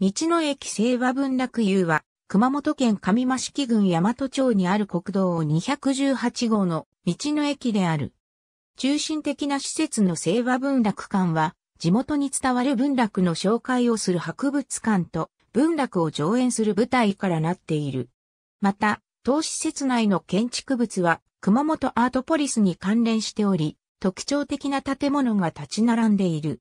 道の駅清和文楽遊は、熊本県上益木郡大和町にある国道218号の道の駅である。中心的な施設の清和文楽館は、地元に伝わる文楽の紹介をする博物館と、文楽を上演する舞台からなっている。また、当施設内の建築物は、熊本アートポリスに関連しており、特徴的な建物が立ち並んでいる。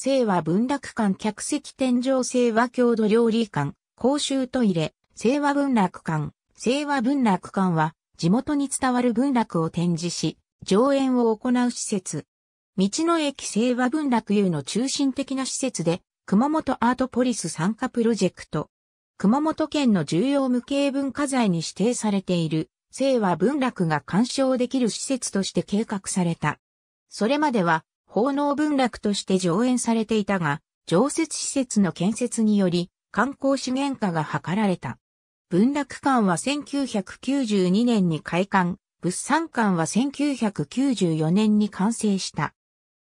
清和文楽館客席天井清和郷土料理館、公衆トイレ、清和文楽館、清和文楽館は地元に伝わる文楽を展示し、上演を行う施設。道の駅清和文楽湯の中心的な施設で、熊本アートポリス参加プロジェクト。熊本県の重要無形文化財に指定されている、清和文楽が鑑賞できる施設として計画された。それまでは、奉納文楽として上演されていたが、常設施設の建設により、観光資源化が図られた。文楽館は1992年に開館、物産館は1994年に完成した。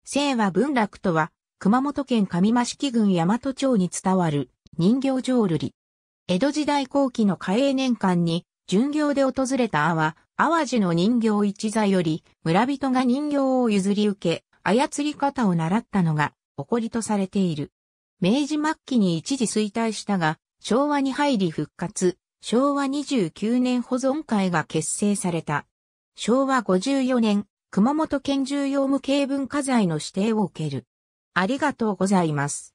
聖和文楽とは、熊本県上益郡大和町に伝わる人形浄瑠璃。江戸時代後期の嘉永年間に、巡業で訪れた阿波、淡路の人形一座より、村人が人形を譲り受け、操り方を習ったのが、誇りとされている。明治末期に一時衰退したが、昭和に入り復活、昭和29年保存会が結成された。昭和54年、熊本県重要無形文化財の指定を受ける。ありがとうございます。